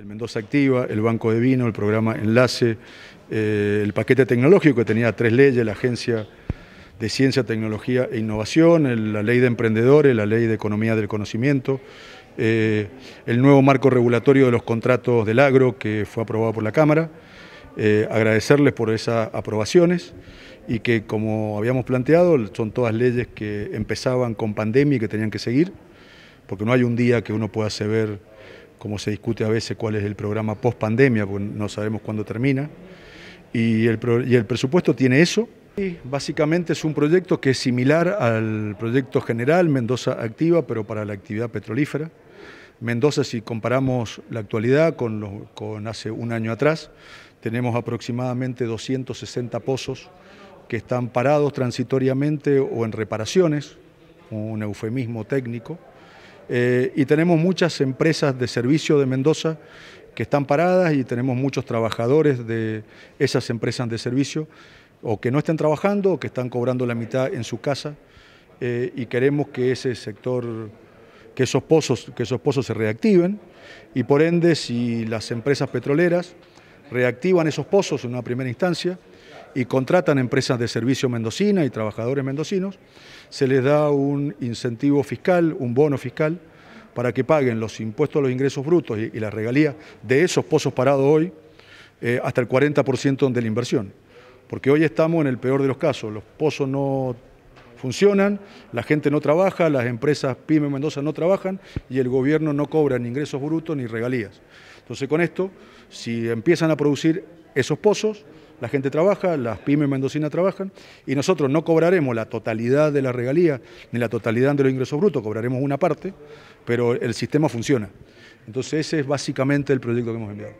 El Mendoza Activa, el Banco de Vino, el programa Enlace, eh, el paquete tecnológico que tenía tres leyes, la Agencia de Ciencia, Tecnología e Innovación, la Ley de Emprendedores, la Ley de Economía del Conocimiento, eh, el nuevo marco regulatorio de los contratos del agro que fue aprobado por la Cámara. Eh, agradecerles por esas aprobaciones y que, como habíamos planteado, son todas leyes que empezaban con pandemia y que tenían que seguir, porque no hay un día que uno pueda ver como se discute a veces cuál es el programa post pandemia, no sabemos cuándo termina. Y el, presupuesto tiene eso. Y básicamente es un proyecto que es similar al proyecto general Mendoza Activa, pero para la actividad petrolífera. Mendoza, si comparamos la actualidad con hace un año atrás, tenemos aproximadamente 260 pozos que están parados transitoriamente o en reparaciones, un eufemismo técnico. Eh, y tenemos muchas empresas de servicio de Mendoza que están paradas y tenemos muchos trabajadores de esas empresas de servicio o que no están trabajando o que están cobrando la mitad en su casa eh, y queremos que ese sector, que esos, pozos, que esos pozos se reactiven y por ende si las empresas petroleras reactivan esos pozos en una primera instancia, y contratan empresas de servicio mendocina y trabajadores mendocinos, se les da un incentivo fiscal, un bono fiscal, para que paguen los impuestos los ingresos brutos y, la las regalías de esos pozos parados hoy eh, hasta el 40% de la inversión. Porque hoy estamos en el peor de los casos, los pozos no funcionan, la gente no trabaja, las empresas PYME Mendoza no trabajan y el gobierno no cobra ni ingresos brutos ni regalías. Entonces con esto, si empiezan a producir esos pozos, la gente trabaja, las pymes mendocinas trabajan, y nosotros no cobraremos la totalidad de la regalía ni la totalidad de los ingresos brutos, cobraremos una parte, pero el sistema funciona. Entonces ese es básicamente el proyecto que hemos enviado.